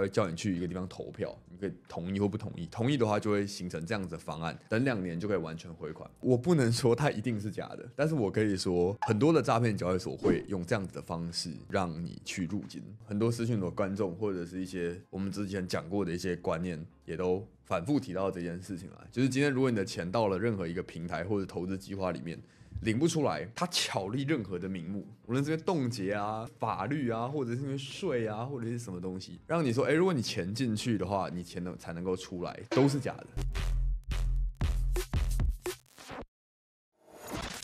会叫你去一个地方投票，你可以同意或不同意。同意的话，就会形成这样子的方案，等两年就可以完全回款。我不能说它一定是假的，但是我可以说很多的诈骗交易所会用这样子的方式让你去入金。很多私讯的观众或者是一些我们之前讲过的一些观念，也都反复提到这件事情了。就是今天，如果你的钱到了任何一个平台或者投资计划里面，领不出来，他巧立任何的名目，无论这边冻结啊、法律啊，或者是因为税啊，或者是什么东西，让你说，哎，如果你钱进去的话，你钱能才能够出来，都是假的。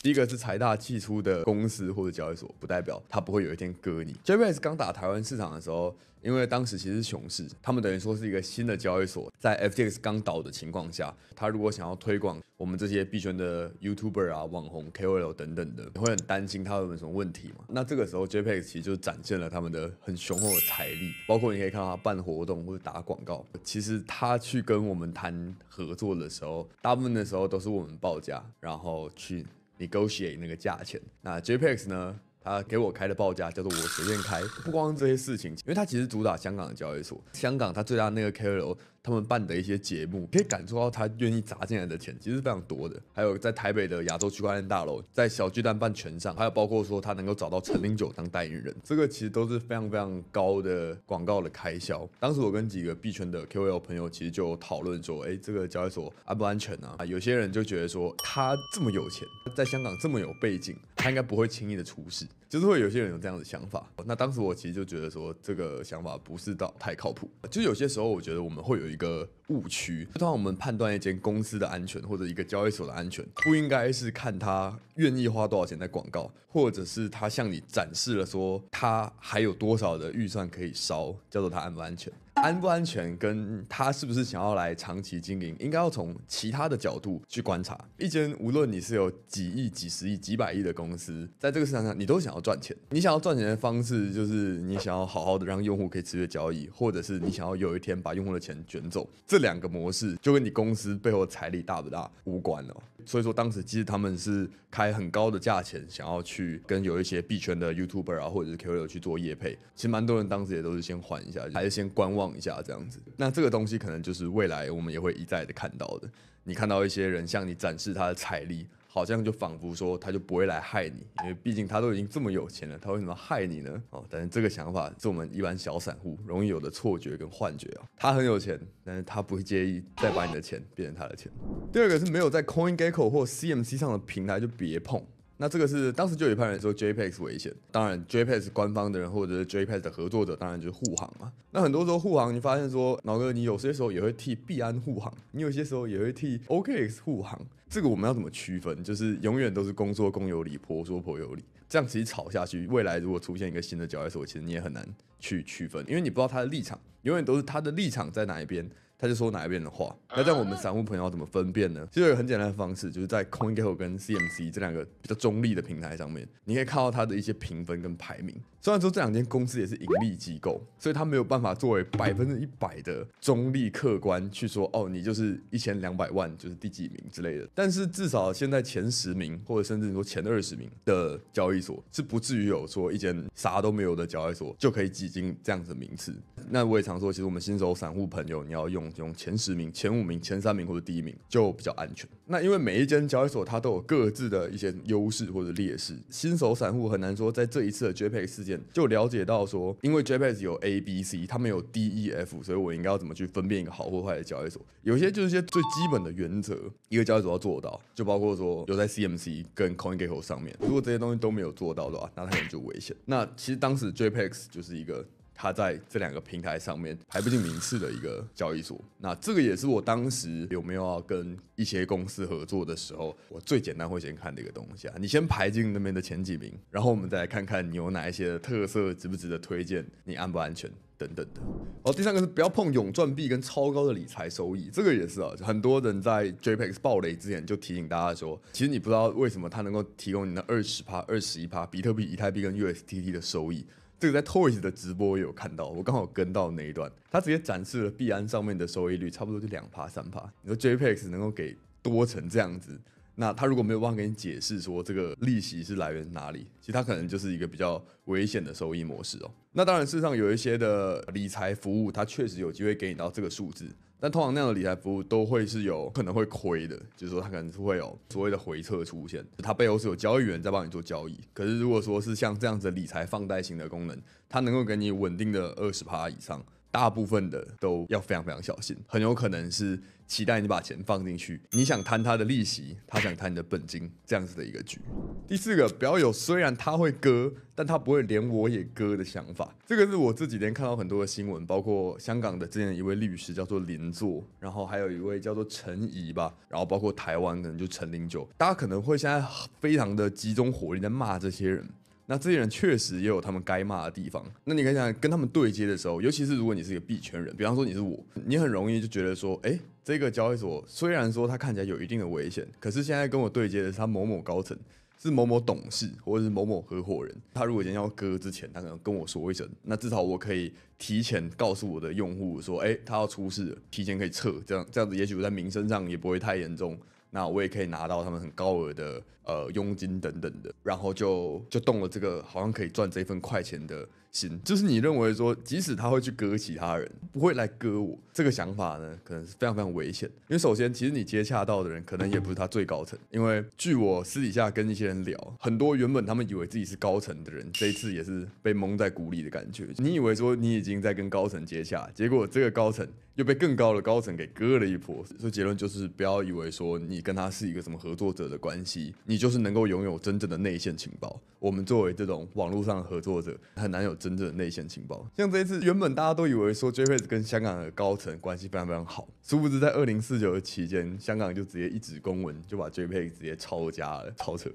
第一个是财大气粗的公司或者交易所，不代表他不会有一天割你。JBS 刚打台湾市场的时候。因为当时其实是熊市，他们等于说是一个新的交易所，在 FTX 刚倒的情况下，他如果想要推广我们这些币圈的 YouTuber 啊、网红、KOL 等等的，会很担心他们有什么问题嘛？那这个时候 JPX 其实就展现了他们的很雄厚的财力，包括你可以看到他办活动或者打广告。其实他去跟我们谈合作的时候，大部分的时候都是我们报价，然后去 negotiate 那个价钱。那 JPX 呢？他给我开的报价叫做我随便开，不光这些事情，因为他其实主打香港的交易所，香港它最大那个 K 楼。他们办的一些节目，可以感受到他愿意砸进来的钱其实是非常多的。还有在台北的亚洲区块链大楼，在小巨蛋办全场，还有包括说他能够找到陈零九当代言人，这个其实都是非常非常高的广告的开销。当时我跟几个币圈的 QL 朋友其实就讨论说，哎，这个交易所安不安全啊？啊，有些人就觉得说他这么有钱，在香港这么有背景，他应该不会轻易的出事，就是会有些人有这样的想法。那当时我其实就觉得说这个想法不是到太靠谱。就有些时候我觉得我们会有一。一个误区，通常我们判断一间公司的安全或者一个交易所的安全，不应该是看他愿意花多少钱在广告，或者是他向你展示了说他还有多少的预算可以烧，叫做他安不安全。安不安全，跟他是不是想要来长期经营，应该要从其他的角度去观察。一间无论你是有几亿、几十亿、几百亿的公司，在这个市场上，你都想要赚钱。你想要赚钱的方式，就是你想要好好的让用户可以持续交易，或者是你想要有一天把用户的钱卷走。这两个模式就跟你公司背后财力大不大无关了。所以说，当时其实他们是开很高的价钱，想要去跟有一些币圈的 YouTuber 啊，或者是 KOL 去做业配。其实蛮多人当时也都是先缓一下，还是先观望。一下这样子，那这个东西可能就是未来我们也会一再的看到的。你看到一些人向你展示他的财力，好像就仿佛说他就不会来害你，因为毕竟他都已经这么有钱了，他为什么害你呢？哦，但是这个想法是我们一般小散户容易有的错觉跟幻觉啊。他很有钱，但是他不会介意再把你的钱变成他的钱。第二个是没有在 Coin Gecko 或 CMC 上的平台就别碰。那这个是当时就有派人说 JPEX 危险，当然 JPEX 官方的人或者是 JPEX 的合作者，当然就是护航嘛。那很多时候护航，你发现说老哥，你有些时候也会替币安护航，你有些时候也会替 OKX 护航，这个我们要怎么区分？就是永远都是公说公有理，婆说婆有理，这样一吵下去，未来如果出现一个新的交易所，其实你也很难去区分，因为你不知道他的立场，永远都是他的立场在哪一边。他就说哪一边的话，那这样我们散户朋友要怎么分辨呢？其实有个很简单的方式，就是在 CoinGecko 跟 CMC 这两个比较中立的平台上面，你可以看到它的一些评分跟排名。虽然说这两间公司也是盈利机构，所以它没有办法作为百分之一百的中立客观去说，哦，你就是一千两百万就是第几名之类的。但是至少现在前十名或者甚至说前二十名的交易所是不至于有说一间啥都没有的交易所就可以挤进这样子的名次。那我也常说，其实我们新手散户朋友，你要用用前十名、前五名、前三名或者第一名就比较安全。那因为每一间交易所它都有各自的一些优势或者劣势，新手散户很难说在这一次的 JPX e 事件就了解到说，因为 JPX e 有 A B C，他们有 D E F，所以我应该要怎么去分辨一个好或坏的交易所？有些就是一些最基本的原则，一个交易所要做到，就包括说有在 C M C 跟 Coin Gecko 上面，如果这些东西都没有做到的话，那它也就危险。那其实当时 JPX e 就是一个。它在这两个平台上面排不进名次的一个交易所，那这个也是我当时有没有要跟一些公司合作的时候，我最简单会先看的一个东西啊。你先排进那边的前几名，然后我们再来看看你有哪一些特色值不值得推荐，你安不安全等等的。哦，第三个是不要碰永赚币跟超高的理财收益，这个也是啊。很多人在 J P e X 爆雷之前就提醒大家说，其实你不知道为什么它能够提供你的二十趴、二十一趴比特币、以太币跟 U S d T 的收益。这个在 Toys 的直播有看到，我刚好跟到那一段，他直接展示了币安上面的收益率，差不多就两帕三帕。你说 JPX 能够给多成这样子，那他如果没有办法给你解释说这个利息是来源哪里，其实他可能就是一个比较危险的收益模式哦。那当然，实上有一些的理财服务，它确实有机会给你到这个数字，但通常那样的理财服务都会是有可能会亏的，就是说它可能是会有所谓的回撤出现。它背后是有交易员在帮你做交易，可是如果说是像这样子理财放贷型的功能，它能够给你稳定的二十趴以上。大部分的都要非常非常小心，很有可能是期待你把钱放进去，你想贪他的利息，他想贪你的本金，这样子的一个局。第四个，不要有虽然他会割，但他不会连我也割的想法。这个是我这几天看到很多的新闻，包括香港的之前一位律师叫做林作，然后还有一位叫做陈怡吧，然后包括台湾可能就陈林九，大家可能会现在非常的集中火力在骂这些人。那这些人确实也有他们该骂的地方。那你可以想，跟他们对接的时候，尤其是如果你是一个币圈人，比方说你是我，你很容易就觉得说，哎，这个交易所虽然说它看起来有一定的危险，可是现在跟我对接的是他某某高层，是某某董事或者是某某合伙人，他如果今天要割之前，他可能跟我说一声，那至少我可以提前告诉我的用户说，哎，他要出事，了，提前可以撤，这样这样子，也许我在名声上也不会太严重，那我也可以拿到他们很高额的。呃，佣金等等的，然后就就动了这个好像可以赚这份快钱的心，就是你认为说，即使他会去割其他人，不会来割我，这个想法呢，可能是非常非常危险。因为首先，其实你接洽到的人可能也不是他最高层，因为据我私底下跟一些人聊，很多原本他们以为自己是高层的人，这一次也是被蒙在鼓里的感觉。你以为说你已经在跟高层接洽，结果这个高层又被更高的高层给割了一波。所以结论就是，不要以为说你跟他是一个什么合作者的关系，你。就是能够拥有真正的内线情报。我们作为这种网络上的合作者，很难有真正的内线情报。像这一次，原本大家都以为说 j p a 跟香港的高层关系非常非常好，殊不知在二零四九的期间，香港就直接一纸公文就把 j p a 直接抄家了，超扯。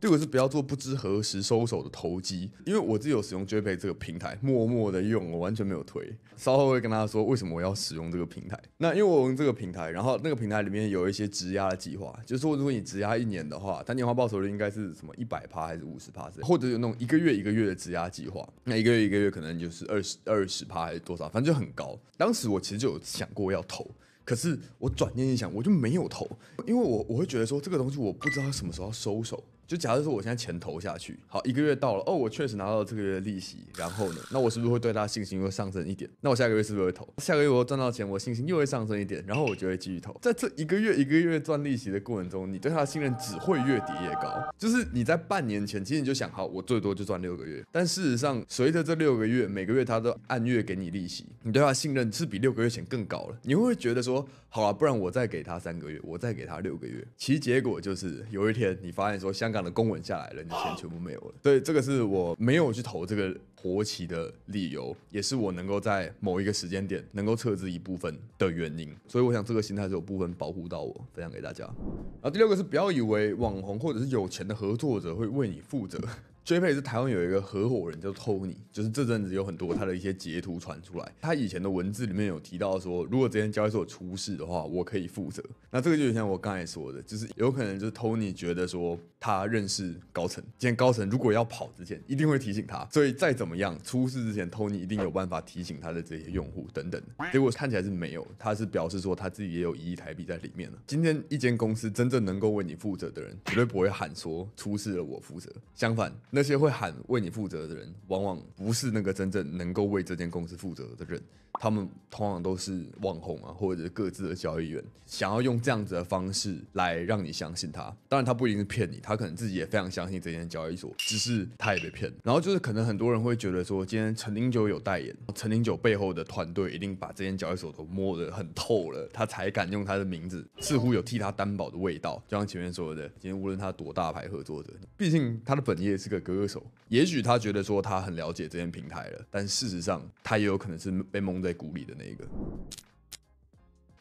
第五是不要做不知何时收手的投机，因为我自己有使用 j p a 这个平台，默默的用，我完全没有推。稍后会跟大家说为什么我要使用这个平台。那因为我用这个平台，然后那个平台里面有一些质押的计划，就是说如果你质押一年的话。他年化报酬率应该是什么一百趴还是五十趴？或者有那种一个月一个月的质押计划，那一个月一个月可能就是二十二十趴还是多少，反正就很高。当时我其实就有想过要投，可是我转念一想，我就没有投，因为我我会觉得说这个东西我不知道什么时候要收手。就假设说我现在钱投下去，好，一个月到了，哦，我确实拿到这个月的利息，然后呢，那我是不是会对它信心会上升一点？那我下个月是不是会投？下个月我赚到钱，我信心又会上升一点，然后我就会继续投。在这一个月一个月赚利息的过程中，你对它的信任只会越叠越高。就是你在半年前其实你就想好，我最多就赚六个月，但事实上，随着这六个月每个月他都按月给你利息，你对它信任是比六个月前更高了。你会觉得说，好了，不然我再给他三个月，我再给他六个月。其实结果就是有一天你发现说，香港。的公文下来了，你的钱全部没有了。对，这个是我没有去投这个。活棋的理由，也是我能够在某一个时间点能够撤资一部分的原因。所以我想这个心态是有部分保护到我，分享给大家。然后第六个是不要以为网红或者是有钱的合作者会为你负责。j 配是台湾有一个合伙人叫 Tony，就是这阵子有很多他的一些截图传出来，他以前的文字里面有提到说，如果这间交易所出事的话，我可以负责。那这个就像我刚才说的，就是有可能就是 Tony 觉得说他认识高层，今天高层如果要跑之前一定会提醒他。所以再怎怎么样？出事之前，Tony 一定有办法提醒他的这些用户等等。结果看起来是没有，他是表示说他自己也有一亿台币在里面了。今天一间公司真正能够为你负责的人，绝对不会喊说出事了我负责。相反，那些会喊为你负责的人，往往不是那个真正能够为这间公司负责的人。他们通常都是网红啊，或者各自的交易员，想要用这样子的方式来让你相信他。当然，他不一定是骗你，他可能自己也非常相信这间交易所，只是他也被骗。然后就是可能很多人会。觉得说今天陈林九有代言，陈林九背后的团队一定把这间交易所都摸得很透了，他才敢用他的名字，似乎有替他担保的味道。就像前面说的，今天无论他多大牌合作者，毕竟他的本业是个歌手，也许他觉得说他很了解这间平台了，但事实上他也有可能是被蒙在鼓里的那一个。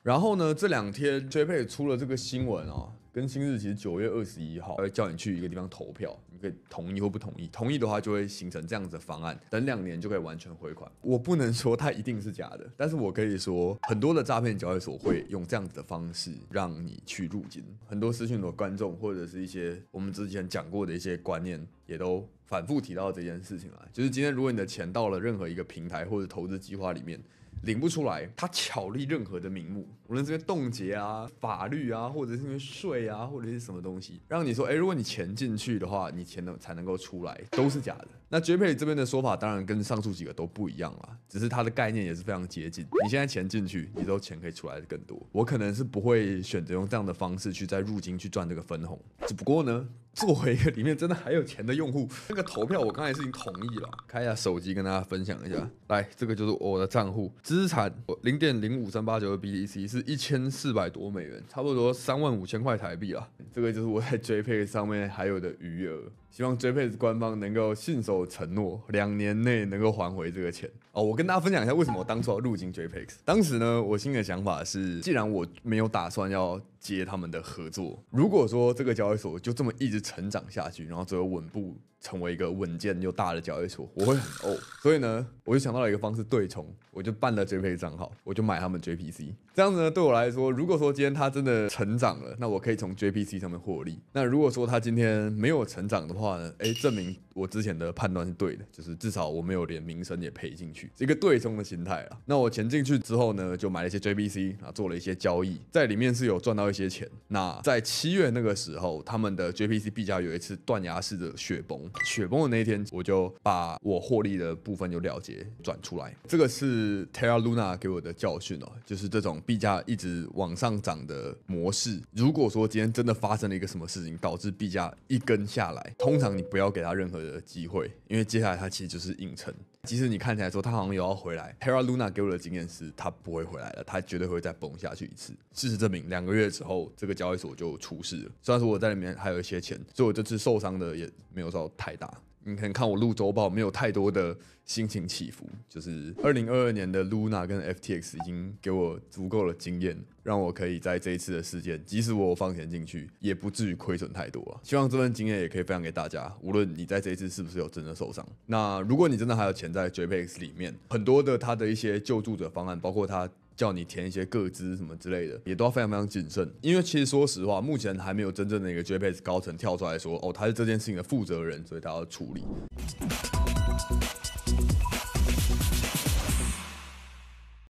然后呢，这两天 JYP 出了这个新闻哦。更新日其实九月二十一号，会叫你去一个地方投票，你可以同意或不同意。同意的话就会形成这样子的方案，等两年就可以完全回款。我不能说它一定是假的，但是我可以说很多的诈骗交易所会用这样子的方式让你去入金。很多私讯的观众或者是一些我们之前讲过的一些观念，也都反复提到这件事情了。就是今天如果你的钱到了任何一个平台或者投资计划里面领不出来，他巧立任何的名目。无论这边冻结啊、法律啊，或者是因为税啊，或者是什么东西，让你说，哎，如果你钱进去的话，你钱能才能够出来，都是假的。那 JPY 这边的说法当然跟上述几个都不一样了，只是它的概念也是非常接近。你现在钱进去，你后钱可以出来的更多。我可能是不会选择用这样的方式去再入金去赚这个分红。只不过呢，作为一个里面真的还有钱的用户，那个投票我刚才是已经同意了，开一下手机跟大家分享一下。来，这个就是我的账户资产，零点零五三八九的 BTC。是一千四百多美元，差不多三万五千块台币啊。这个就是我在 j 追 g 上面还有的余额。希望 JPX e 官方能够信守承诺，两年内能够还回这个钱哦。我跟大家分享一下为什么我当初要入境 JPX e。当时呢，我心里的想法是，既然我没有打算要接他们的合作，如果说这个交易所就这么一直成长下去，然后最后稳步成为一个稳健又大的交易所，我会很呕。所以呢，我就想到了一个方式对冲，我就办了 JPX e 账号，我就买他们 JPC。这样子呢，对我来说，如果说今天他真的成长了，那我可以从 JPC 上面获利。那如果说他今天没有成长的话，哎，证明。我之前的判断是对的，就是至少我没有连名声也赔进去，一个对冲的心态啊。那我钱进去之后呢，就买了一些 JPC 啊，做了一些交易，在里面是有赚到一些钱。那在七月那个时候，他们的 JPC 币价有一次断崖式的雪崩，雪崩的那一天，我就把我获利的部分就了结，转出来。这个是 Terra Luna 给我的教训哦，就是这种币价一直往上涨的模式，如果说今天真的发生了一个什么事情，导致币价一根下来，通常你不要给他任何。的机会，因为接下来他其实就是硬撑。即使你看起来说他好像有要回来，Hera Luna 给我的经验是他不会回来了，他绝对会再崩下去一次。事实证明，两个月之后这个交易所就出事了。虽然说我在里面还有一些钱，所以我这次受伤的也没有到太大。你可能看我录周报没有太多的心情起伏，就是二零二二年的 Luna 跟 FTX 已经给我足够的经验，让我可以在这一次的事件，即使我放钱进去，也不至于亏损太多。希望这份经验也可以分享给大家，无论你在这一次是不是有真的受伤。那如果你真的还有钱在 JPEX 里面，很多的他的一些救助者方案，包括他。叫你填一些个资什么之类的，也都要非常非常谨慎，因为其实说实话，目前还没有真正的一个 J.P.S 高层跳出来说，哦，他是这件事情的负责人，所以他要处理。